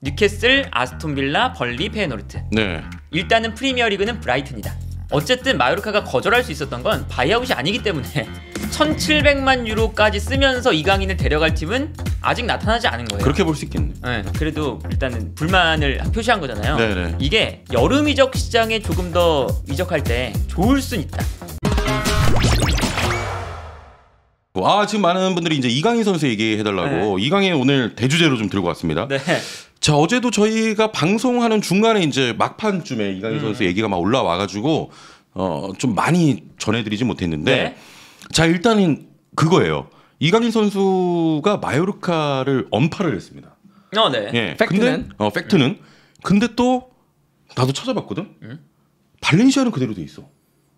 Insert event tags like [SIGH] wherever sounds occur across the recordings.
뉴캐슬, 아스톤빌라, 벌리, 페노르트 네. 일단은 프리미어리그는 브라이튼이다. 어쨌든 마요르카가 거절할 수 있었던 건 바이아웃이 아니기 때문에 1,700만 [LAUGHS] 유로까지 쓰면서 이강인을 데려갈 팀은 아직 나타나지 않은 거예요. 그렇게 볼 수 있겠네. 네, 그래도 일단은 불만을 표시한 거잖아요. 네네. 네. 이게 여름 이적 시장에 조금 더 이적할 때 좋을 순 있다. 아 지금 많은 분들이 이제 이강인 선수 얘기해달라고 네. 이강인 오늘 대주제로 좀 들고 왔습니다. 네. 자 어제도 저희가 방송하는 중간에 이제 막판쯤에 이강인 음. 선수 얘기가 막 올라와가지고 어 좀 많이 전해드리지 못했는데 네. 자 일단은 그거예요. 이강인 선수가 마요르카를 언파를 했습니다. 어, 네. 예. 팩트는 근데, 어 팩트는 음. 근데 또 나도 찾아봤거든. 음? 발렌시아는 그대로 돼 있어.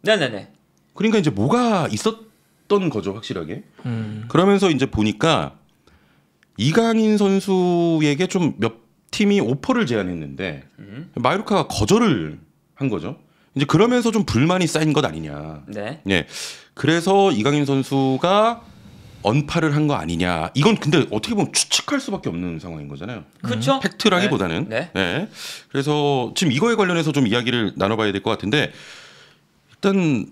네네네. 그러니까 이제 뭐가 있었던 거죠 확실하게. 음. 그러면서 이제 보니까 이강인 선수에게 좀몇 팀이 오퍼를 제안했는데 음. 마요르카가 거절을 한 거죠. 이제 그러면서 좀 불만이 쌓인 것 아니냐. 네. 예. 그래서 이강인 선수가 언파를 한거 아니냐. 이건 근데 어떻게 보면 추측할 수밖에 없는 상황인 거잖아요. 그렇죠. 팩트라기보다는. 네. 네. 네. 그래서 지금 이거에 관련해서 좀 이야기를 나눠봐야 될 것 같은데 일단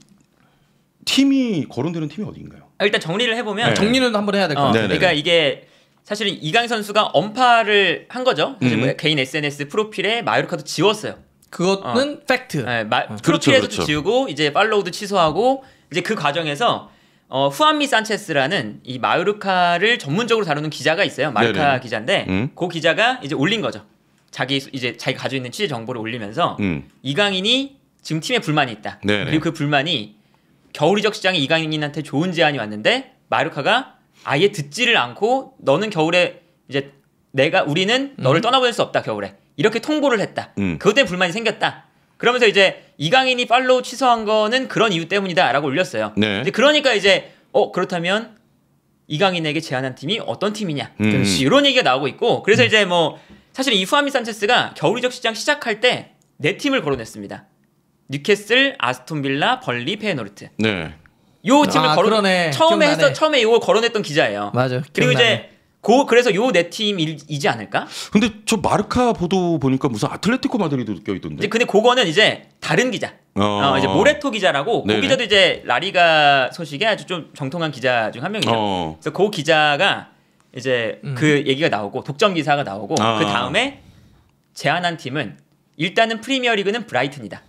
팀이 거론되는 팀이 어디인가요? 아, 일단 정리를 해보면 네. 정리는 한번 해야 될것 어, 같아요. 네, 네, 네. 그러니까 이게 사실은 이강 선수가 언파를 한 거죠. 사뭐 음. 개인 SNS 프로필에 마요르카도 지웠어요. 그것은 어. 팩트. 네, 마, 어. 프로필에도 서 그렇죠, 그렇죠, 지우고 이제 팔로우도 취소하고 이제 그 과정에서 어, 후안미 산체스라는 이 마요르카를 전문적으로 다루는 기자가 있어요. 마르카 기자인데 음. 그 기자가 이제 올린 거죠. 자기 이제 자기 가지고 있는 취재 정보를 올리면서 음. 이강인이 지금 팀에 불만이 있다. 네네. 그리고 그 불만이 겨울 이적 시장에 이강인한테 좋은 제안이 왔는데 마르카가 아예 듣지를 않고 너는 겨울에 이제 내가 우리는 너를 음. 떠나보낼 수 없다 겨울에 이렇게 통보를 했다. 음. 그것 때문에 불만이 생겼다. 그러면서 이제 이강인이 팔로우 취소한 거는 그런 이유 때문이다라고 올렸어요. 네. 이제 그러니까 이제 어 그렇다면 이강인에게 제안한 팀이 어떤 팀이냐 음. 이런 얘기가 나오고 있고 그래서 이제 뭐 사실 이 후아미 산체스가 겨울 이적 시장 시작할 때 네 팀을 거론했습니다. 뉴캐슬, 아스톤 빌라, 벌리, 페노르트. 네. 요 아, 팀을 아, 거론 그러네. 처음에 기억 했어 처음에 이걸 거론했던 기자예요. 맞아. 그리고 이제 고 그래서 요네 팀이지 않을까? 근데 저 마르카 보도 보니까 무슨 아틀레티코 마드리도 껴있던데. 근데 그거는 이제 다른 기자. 어, 어 이제 모레토 기자라고 네그 기자도 이제 라리가 소식에 아주 좀 정통한 기자 중 한 명이죠. 어. 그래서 그 기자가 이제 음. 그 얘기가 나오고 독점 기사가 나오고 아. 그 다음에 제안한 팀은 일단은 프리미어리그는 브라이튼이다.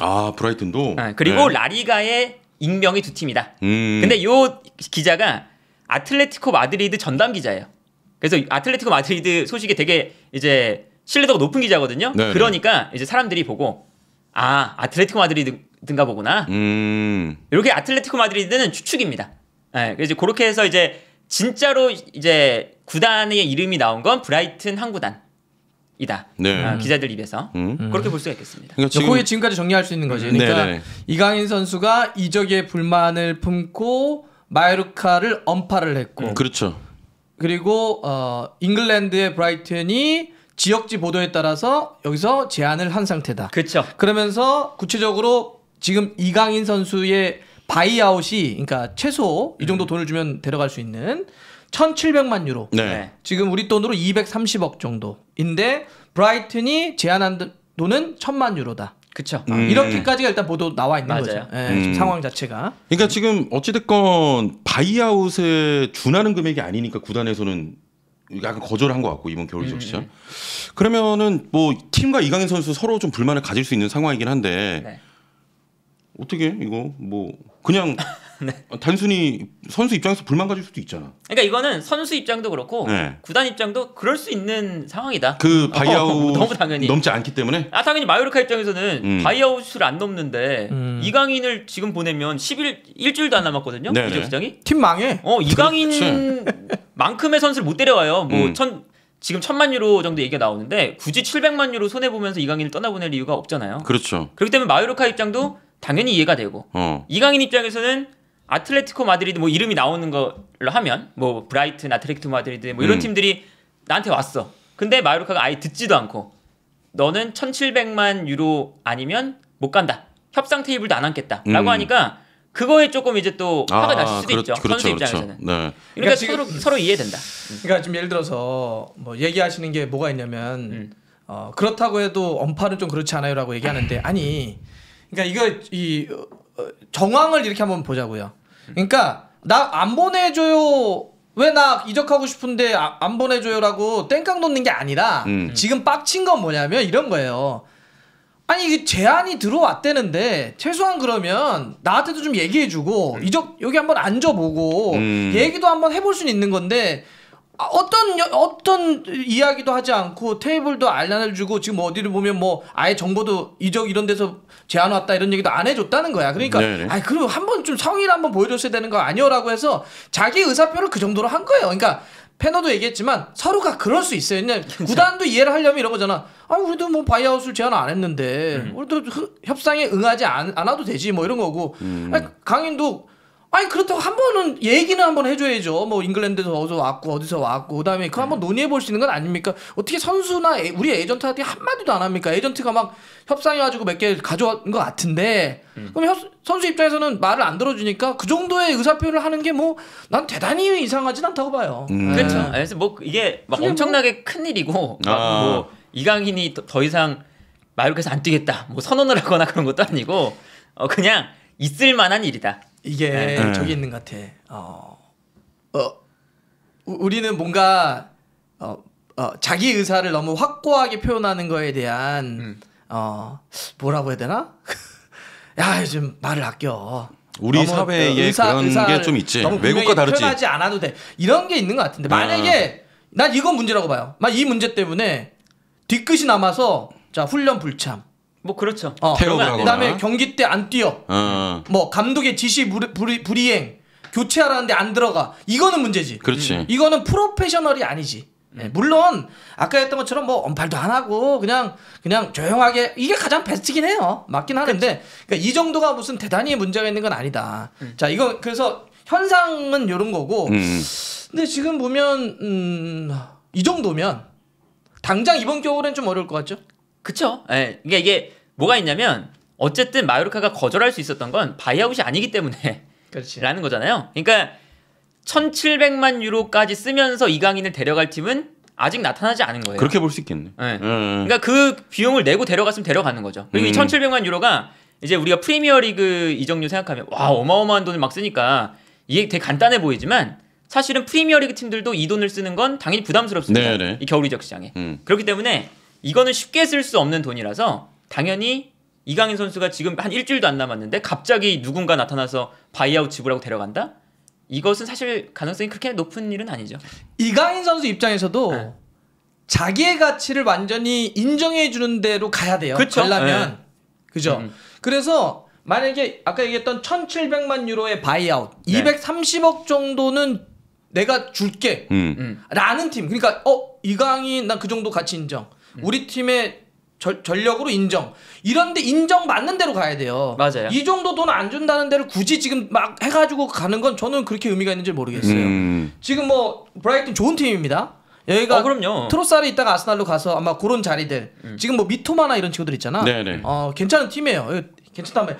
아 브라이튼도. 아, 그리고 네. 라리가의 익명이 두 팀이다. 음. 근데 요 기자가 아틀레티코 마드리드 전담 기자예요. 그래서 아틀레티코 마드리드 소식이 되게 이제 신뢰도가 높은 기자거든요. 네네. 네. 그러니까 이제 사람들이 보고 아 아틀레티코 마드리드인가 보구나. 음. 이렇게 아틀레티코 마드리드는 추측입니다. 네, 그래서 그렇게 해서 이제 진짜로 이제 구단의 이름이 나온 건 브라이튼 한 구단. 이다. 네. 아, 음. 기자들 입에서 음. 그렇게 볼 수가 있겠습니다. 그러니까 지금... 거기 지금까지 정리할 수 있는 거지. 그러니까 네네. 네, 네. 이강인 선수가 이적의 불만을 품고 마요르카를 언파를 했고, 음. 그렇죠. 그리고 어, 잉글랜드의 브라이튼이 지역지 보도에 따라서 여기서 제안을 한 상태다. 그렇죠. 그러면서 구체적으로 지금 이강인 선수의 바이아웃이 그러니까 최소 이 정도 음. 돈을 주면 데려갈 수 있는 1,700만 유로. 네. 네. 지금 우리 돈으로 230억 정도인데 브라이튼이 제안한 돈은 1,000만 유로다. 그렇죠. 음. 이렇게까지가 일단 보도 나와 있는 맞아요. 거죠. 예, 음. 상황 자체가. 그러니까 지금 어찌됐건 바이아웃에 준하는 금액이 아니니까 구단에서는 약간 거절한 것 같고 이번 겨울 음. 시장. 그러면은 뭐 팀과 이강인 선수 서로 좀 불만을 가질 수 있는 상황이긴 한데 네. 어떻게 이거 뭐 그냥 [LAUGHS] 네. 어, 단순히 선수 입장에서 불만 가질 수도 있잖아. 그러니까 이거는 선수 입장도 그렇고 네. 구단 입장도 그럴 수 있는 상황이다. 그 어, 바이아웃 어, [LAUGHS] 넘지 않기 때문에. 아 당연히 마요르카 입장에서는 음. 바이아웃을 안 넘는데 음. 이강인을 지금 보내면 1 0 일주일도 안 남았거든요. 이적 시장이. 팀 망해. 어 이강인만큼의 선수를 못 데려와요. 뭐천 음. 지금 천만 유로 정도 얘기가 나오는데 굳이 700만 유로 손해 보면서 이강인을 떠나보낼 이유가 없잖아요. 그렇죠. 그렇기 때문에 마요르카 입장도 당연히 이해가 되고 어. 이강인 입장에서는 아틀레티코 마드리드 뭐 이름이 나오는 걸로 하면 뭐 브라이튼, 아틀레티코 마드리드 뭐 이런 음. 팀들이 나한테 왔어. 근데 마요르카가 아예 듣지도 않고 너는 1,700만 유로 아니면 못 간다. 협상 테이블도 안 앉겠다라고 음. 하니까 그거에 조금 이제 또 화가 아, 날 수도 그렇, 있죠 그렇죠, 선수 그렇죠, 입장에서는. 그렇죠. 네. 그러니까, 그러니까 서로 서로 이해된다. 음. 그러니까 지금 예를 들어서 뭐 얘기하시는 게 뭐가 있냐면 음. 어, 그렇다고 해도 언팔은 좀 그렇지 않아요라고 얘기하는데 아니 그러니까 이거 이 어, 정황을 이렇게 한번 보자고요. 그러니까 나 안 보내줘요. 왜 나 이적하고 싶은데 아, 안 보내줘요라고 땡깡 놓는 게 아니라 음. 지금 빡친 건 뭐냐면 이런 거예요. 아니 이게 제안이 들어왔대는데 최소한 그러면 나한테도 좀 얘기해주고 음. 이적 여기 한번 앉아보고 음. 얘기도 한번 해볼 수 있는 건데 아, 어떤 어떤 이야기도 하지 않고 테이블도 알란을 주고 지금 어디를 보면 뭐 아예 정보도 이적 이런 데서 제안 왔다 이런 얘기도 안 해줬다는 거야. 그러니까 아 그럼 한번 좀 성의를 한번 보여줬어야 되는 거 아니요라고 해서 자기 의사표를 그 정도로 한 거예요. 그러니까 패너도 얘기했지만 서로가 그럴 수 있어요. 그냥 구단도 이해를 하려면 이런 거잖아. 아 우리도 뭐 바이아웃을 제안 안 했는데 음. 우리도 협상에 응하지 않, 아도 되지 뭐 이런 거고. 음. 아니, 강인도 아니 그렇다고 한 번은 얘기는 한 번 해줘야죠. 뭐 잉글랜드에서 어디서 왔고 어디서 왔고 그다음에 그 한번 네. 논의해 볼 수 있는 건 아닙니까? 어떻게 선수나 에, 우리 에이전트한테 한 마디도 안 합니까? 에이전트가 막 협상해가지고 몇 개 가져온 것 같은데 음. 그럼 협, 선수 입장에서는 말을 안 들어주니까 그 정도의 의사표현을 하는 게 뭐 난 대단히 이상하진 않다고 봐요. 음. 네. 그렇죠. 그래서 뭐 이게 막 뭐 엄청나게 뭐... 큰 일이고 아. 뭐 이강인이 더, 더 이상 마이로에서 안 뛰겠다 뭐 선언을 하거나 그런 것도 아니고 어 그냥 있을 만한 일이다. 이게 네. 저기 있는 것 같아. 어, 어 우리는 뭔가 어, 어, 자기 의사를 너무 확고하게 표현하는 거에 대한 음. 어 뭐라고 해야 되나? [LAUGHS] 야 요즘 말을 아껴. 우리 사회에 그 의사, 그런 게 좀 있지. 너무 외국과 다르지. 하지 않아도 돼. 이런 게 있는 것 같은데 아. 만약에 난 이건 문제라고 봐요. 막 이 문제 때문에 뒤끝이 남아서 자 훈련 불참, 뭐 그렇죠. 어. 그다음에 경기 때 안 뛰어. 어. 뭐 감독의 지시 무 불이, 불이행 교체하라는데 안 들어가. 이거는 문제지. 그렇지. 음. 이거는 프로페셔널이 아니지. 네, 물론 아까 했던 것처럼 뭐 언팔도 안 하고 그냥 그냥 조용하게 이게 가장 베스트긴 해요. 맞긴 하는데 그러니까 이 정도가 무슨 대단히 문제가 있는 건 아니다. 음. 자 이거 그래서 현상은 이런 거고. 음. 근데 지금 보면 음, 이 정도면 당장 이번 겨울엔 좀 어려울 것 같죠? 그쵸? 예. 그러니까 이게 뭐가 있냐면 어쨌든 마요르카가 거절할 수 있었던 건 바이아웃이 아니기 때문에 그렇지. [LAUGHS] 라는 거잖아요. 그러니까 1,700만 유로까지 쓰면서 이강인을 데려갈 팀은 아직 나타나지 않은 거예요. 그렇게 볼 수 있겠네. 네. 음. 그러니까 그 비용을 내고 데려갔으면 데려가는 거죠. 그리고 음. 이 1,700만 유로가 이제 우리가 프리미어리그 이적료 생각하면 와 어마어마한 돈을 막 쓰니까 이게 되게 간단해 보이지만 사실은 프리미어리그 팀들도 이 돈을 쓰는 건 당연히 부담스럽습니다. 네네. 네. 이 겨울 이적 시장에. 음. 그렇기 때문에 이거는 쉽게 쓸 수 없는 돈이라서 당연히 이강인 선수가 지금 한 일주일도 안 남았는데 갑자기 누군가 나타나서 바이아웃 지불하고 데려간다? 이것은 사실 가능성이 그렇게 높은 일은 아니죠. 이강인 선수 입장에서도 네. 자기의 가치를 완전히 인정해 주는 대로 가야 돼요. 그쵸? 가 네. 그죠? 음. 그래서 만약에 아까 얘기했던 1,700만 유로의 바이아웃, 네. 230억 정도는 내가 줄게. 음. 음. 라는 팀. 그러니까 어, 이강인 난 그 정도 가치 인정. 음. 우리 팀의 절, 전력으로 인정. 이런데 인정 받는 대로 가야 돼요. 맞아요. 이 정도 돈 안 준다는 데를 굳이 지금 막 해가지고 가는 건 저는 그렇게 의미가 있는지 모르겠어요. 음. 지금 뭐 브라이튼 좋은 팀입니다. 여기가 어, 그럼요. 트로사르 있다가 아스날로 가서 아마 그런 자리들 음. 지금 뭐 미토마나 이런 친구들 있잖아. 네네. 네. 어 괜찮은 팀이에요. 예, 괜찮다면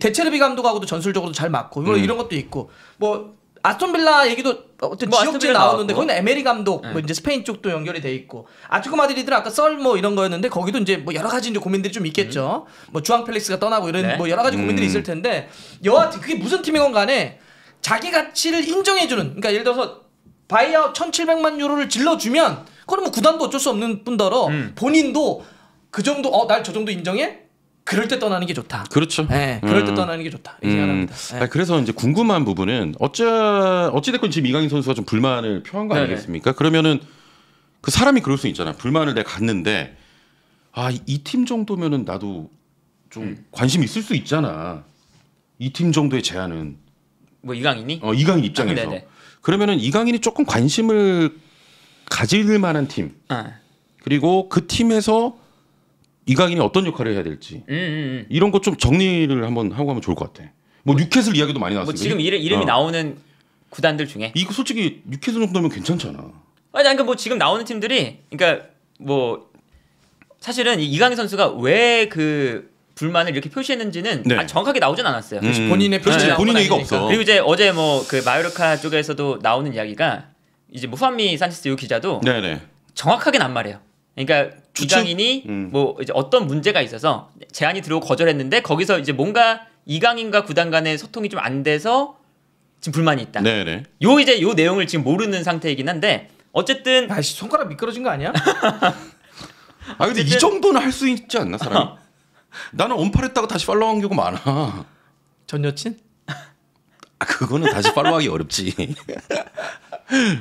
대체르비 감독하고도 전술적으로도 잘 맞고 뭐 음. 이런 것도 있고 뭐 아스톤 빌라 얘기도 어떤 뭐 지역제 나오는데 거기는 에메리 감독 뭐 네. 뭐 이제 스페인 쪽도 연결이 돼 있고 아트코 마드리드는 아까 썰 뭐 이런 거였는데 거기도 이제 뭐 여러 가지 이제 고민들이 좀 있겠죠. 음. 뭐 주앙 펠릭스가 떠나고 이런 네? 뭐 여러 가지 고민들이 음. 있을 텐데 여하튼 그게 무슨 팀이건 간에 자기 가치를 인정해 주는 그러니까 예를 들어서 바이아웃 1,700만 유로를 질러 주면 그건 뭐 구단도 어쩔 수 없는 뿐더러 음. 본인도 그 정도 어 날 저 정도 인정해? 그럴 때 떠나는 게 좋다. 그렇죠. 네, 그럴 음. 때 떠나는 게 좋다. 이 생각합니다. 음. 네. 예. 그래서 이제 궁금한 부분은 어째 어찌됐건 지금 이강인 선수가 좀 불만을 표한 거 네. 아니겠습니까? 네네. 그러면은 그 사람이 그럴 수 있잖아. 불만을 내가 갖는데 아이 팀 정도면은 나도 좀 음. 관심 있을 수 있잖아. 이 팀 정도의 제안은 뭐 이강인이? 어 이강인 입장에서 아, 네, 네. 그러면은 이강인이 조금 관심을 가질 만한 팀 아. 그리고 그 팀에서 이강인이 어떤 역할을 해야 될지 음, 음. 음. 이런 것 좀 정리를 한번 하고 가면 좋을 것 같아. 뭐, 뭐 뉴캐슬 이야기도 많이 나왔어요. 뭐 지금 이름, 이름이 어. 나오는 구단들 중에 이거 그 솔직히 뉴캐슬 정도면 괜찮잖아. 아니 그러니까 뭐 지금 나오는 팀들이 그러니까 뭐 사실은 이강인 선수가 왜 그 불만을 이렇게 표시했는지는 네. 아, 정확하게 나오진 않았어요. 음. 음. 본인의 표시 본인 얘기가 없어. 그리고 이제 어제 뭐 그 마요르카 쪽에서도 나오는 이야기가 이제 뭐 후한미 산체스 유 기자도 네네. 정확하게는 안 말해요. 그러니까 이강인이 음. 뭐 이제 어떤 문제가 있어서 제안이 들어오고 거절했는데 거기서 이제 뭔가 이강인과 구단 간의 소통이 좀 안 돼서 지금 불만이 있다. 네네. 네. 요 이제 요 내용을 지금 모르는 상태이긴 한데 어쨌든 아 손가락 미끄러진 거 아니야? [LAUGHS] 아 근데 이 정도는 할 수 있지 않나 사람이? 어. 나는 언팔했다가 다시 팔로우한 경우 많아. 전 여친? 아 그거는 다시 팔로우하기 어렵지. [LAUGHS]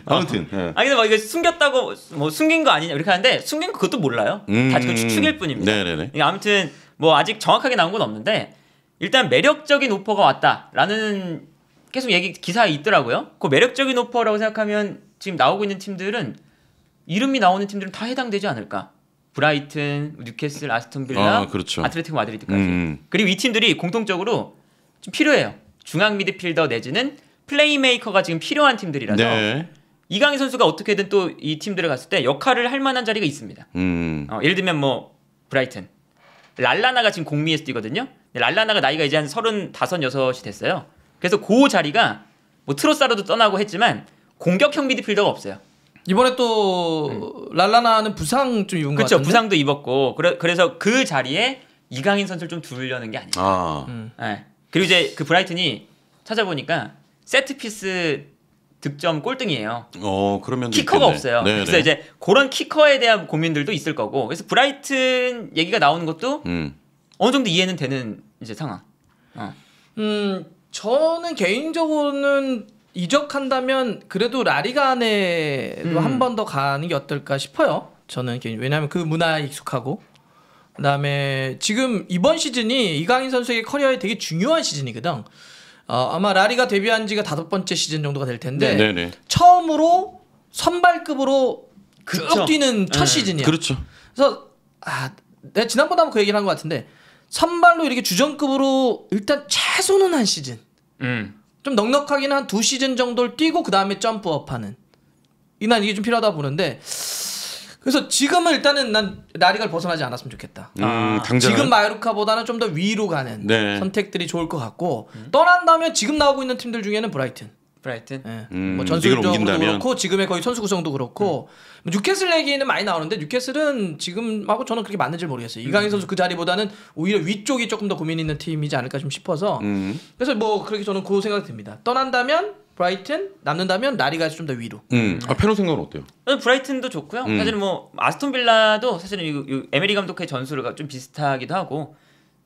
아, 아무튼. 예. 아 근데 막 뭐 이거 숨겼다고 뭐 숨긴 거 아니냐 이렇게 하는데 숨긴 거 그것도 몰라요. 음. 다 지금 추측일 뿐입니다. 네네네. 그러니까 아무튼 뭐 아직 정확하게 나온 건 없는데 일단 매력적인 오퍼가 왔다라는 계속 얘기 기사에 있더라고요. 그 매력적인 오퍼라고 생각하면 지금 나오고 있는 팀들은 이름이 나오는 팀들은 다 해당되지 않을까? 브라이튼, 뉴캐슬, 아스톤 빌라, 아, 그렇죠. 아틀레틱코 마드리드까지. 음, 음. 그리고 이 팀들이 공통적으로 좀 필요해요. 중앙 미드필더 내지는 플레이메이커가 지금 필요한 팀들이라서 네. 이강인 선수가 어떻게든 또 이 팀들을 갔을 때 역할을 할 만한 자리가 있습니다. 음. 어, 예를 들면 뭐 브라이튼 랄라나가 지금 공미에서 뛰거든요. 랄라나가 나이가 이제 한 서른다섯 여섯이 됐어요. 그래서 그 자리가 뭐 트로사르도 떠나고 했지만 공격형 미드필더가 없어요. 이번에 또 음. 랄라나는 부상 좀 입은 그렇죠. 부상도 입었고 그래, 그래서 그 자리에 이강인 선수를 좀 두르려는 게 아니에요. 아. 음. 네. 그리고 이제 그 브라이튼이 찾아보니까 세트피스 득점 꼴등이에요. 어, 그러면 키커가 있겠네. 없어요. 네네. 그래서 네. 이제 그런 키커에 대한 고민들도 있을 거고. 그래서 브라이튼 얘기가 나오는 것도 음. 어느 정도 이해는 되는 이제 상황. 어. 음, 저는 개인적으로는 이적한다면 그래도 라리간에도 음. 한번 더 가는 게 어떨까 싶어요. 저는 개인 적으로 왜냐하면 그 문화에 익숙하고 그다음에 지금 이번 시즌이 이강인 선수의 커리어에 되게 중요한 시즌이거든. 어, 아마 라리가 데뷔한 지가 다섯 번째 시즌 정도가 될 텐데 네네. 네, 네. 처음으로 선발급으로 쭉 그렇죠. 뛰는 첫 네. 시즌이야. 그렇죠. 그래서 아, 내가 지난번에 한번 그 얘기를 한 것 같은데 선발로 이렇게 주전급으로 일단 최소는 한 시즌. 음. 좀 넉넉하긴 한 두 시즌 정도를 뛰고 그 다음에 점프업하는. 이 난 이게 좀 필요하다 보는데 그래서 지금은 일단은 난라리가 벗어나지 않았으면 좋겠다. 음, 아. 지금 마요르카보다는 좀 더 위로 가는 네. 선택들이 좋을 것 같고 음. 떠난다면 지금 나오고 있는 팀들 중에는 브라이튼. 브라이튼. 네. 음, 뭐 전술적으로도 그렇고 지금의 거의 선수 구성도 그렇고 음. 뉴캐슬 얘기는 많이 나오는데 뉴캐슬은 지금하고 저는 그렇게 맞는지 모르겠어요. 이강인 음. 선수 그 자리보다는 오히려 위쪽이 조금 더 고민 있는 팀이지 않을까 좀 싶어서 음. 그래서 뭐 그렇게 저는 그 생각이 듭니다. 떠난다면 브라이튼 남는다면 나리가 좀 더 위로. 음. 아 네. 페노 생각은 어때요? 네, 브라이튼도 좋고요. 음. 사실 뭐 아스톤 빌라도 사실은 이, 이 에메리 감독의 전술과 좀 비슷하기도 하고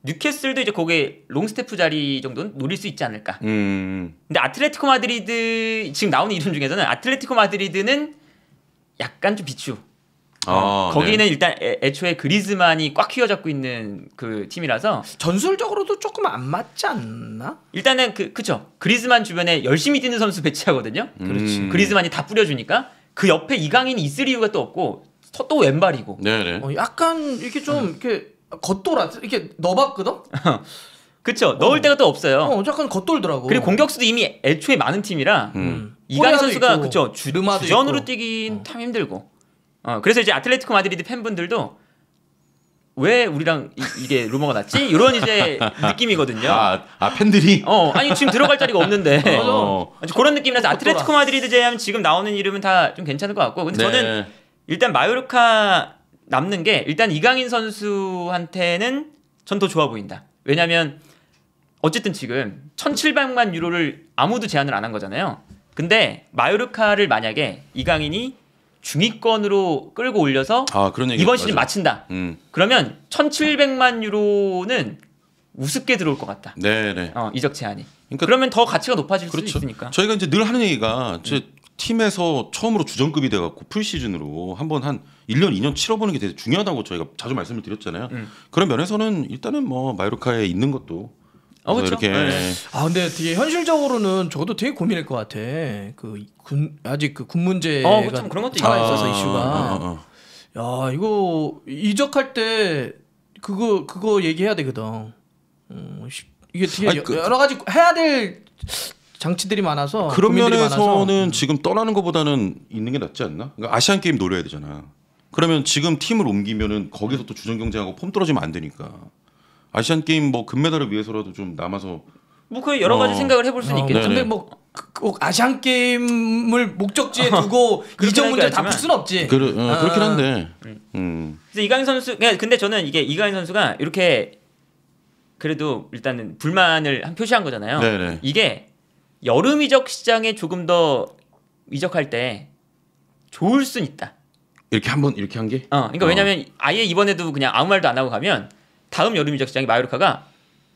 뉴캐슬도 이제 거기에 롱스테프 자리 정도는 노릴 수 있지 않을까. 음, 음. 근데 아틀레티코 마드리드 지금 나오는 이름 중에서는 아틀레티코 마드리드는 약간 좀 비추. 어, 네. 거기는 네. 일단 애, 초에 그리즈만이 꽉 휘어잡고 있는 그 팀이라서 전술적으로도 조금 안 맞지 않나? 일단은 그 그쵸 그리즈만 주변에 열심히 뛰는 선수 배치하거든요. 음. 그렇지. 음. 그리즈만이 다 뿌려주니까 그 옆에 이강인이 있을 이유가 또 없고 또 왼발이고. 네네. 네. 어, 약간 음. 이렇게 좀 이렇게 겉돌아 이렇게 넣어봤거든. 그쵸 어. 넣을 데가또 없어요. 어, 약간 겉돌더라고. 그리고 공격수도 이미 애초에 많은 팀이라 음. 이강인 선수가 있고, 그쵸 주, 전으로 뛰긴 어. 참 힘들고. 어, 그래서 이제 아틀레티코 마드리드 팬분들도 왜 우리랑 이, 게 루머가 났지? 이런 이제 느낌이거든요. 아, 아, 팬들이? 어, 아니 지금 들어갈 자리가 없는데. 아, 어. 그런 느낌이라서 아틀레티코 마드리드 제하면 지금 나오는 이름은 다 좀 괜찮을 것 같고. 근데 네. 저는 일단 마요르카 남는 게 일단 이강인 선수한테는 전 더 좋아 보인다. 왜냐면 어쨌든 지금 1,700만 유로를 아무도 제안을 안 한 거잖아요. 근데 마요르카를 만약에 이강인이 중위권으로 끌고 올려서 아, 이번 시즌 맞아. 마친다. 음. 그러면 1,700만 유로는 우습게 들어올 것 같다. 네네. 네. 어, 이적 제한이. 그러니까, 그러면 더 가치가 높아질 그렇죠. 수 있으니까. 저희가 이제 늘 하는 얘기가 제 음. 팀에서 처음으로 주전급이 돼갖고 풀시즌으로 한 번 한 1년, 2년 치러보는 게 되게 중요하다고 저희가 자주 말씀을 드렸잖아요. 음. 그런 면에서는 일단은 뭐 마요르카에 있는 것도 아, 그렇죠. 이렇게 네. 아 근데 되게 현실적으로는 저도 되게 고민일 것 같아. 그 군 아직 그 군 문제가 어, 그렇죠. 그런 것도 아, 있어서 이슈가. 아, 아, 야 이거 이적할 때 그거 그거 얘기해야 되거든. 음, 이게 되게 아니, 그, 그, 여러 가지 해야 될 장치들이 많아서 그런 면에서는 많 지금 떠나는 것보다는 있는 게 낫지 않나? 그러니까 아시안 게임 노려야 되잖아. 그러면 지금 팀을 옮기면은 거기서 또 주전 경쟁하고 폼 떨어지면 안 되니까. 아시안 게임 뭐 금메달을 위해서라도 좀 남아서 뭐그 여러 가지 어. 생각을 해볼 수는 어. 있겠죠. 근데 뭐꼭 그, 그 아시안 게임을 목적지에 [LAUGHS] 두고 이점 문제 다풀 수는 없지. 그러, 어, 아. 그렇긴 한데. 음. 이강인 선수 근데 저는 이게 이강인 선수가 이렇게 그래도 일단은 불만을 한 표시한 거잖아요. 네네. 이게 여름 이적 시장에 조금 더 이적할 때 좋을 순 있다. 이렇게 한번 이렇게 한 게? 어, 그러니까 어. 왜냐면 아예 이번에도 그냥 아무 말도 안 하고 가면 다음 여름 이적 시장에 마요르카가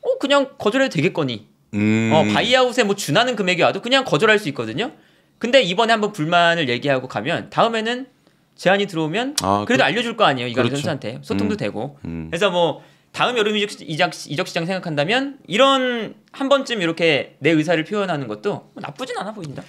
어 그냥 거절해도 되겠거니. 어, 음. 어 바이아웃에 뭐 준하는 금액이 와도 그냥 거절할 수 있거든요. 근데 이번에 한번 불만을 얘기하고 가면 다음에는 제안이 들어오면 아, 그 그래도 그... 알려줄 거 아니에요 이강인 그렇죠. 선수한테 소통도 음. 되고. 음. 그래서 뭐 다음 여름 이적, 이적, 이적 시장 생각한다면 이런 한 번쯤 이렇게 내 의사를 표현하는 것도 나쁘진 않아 보인다.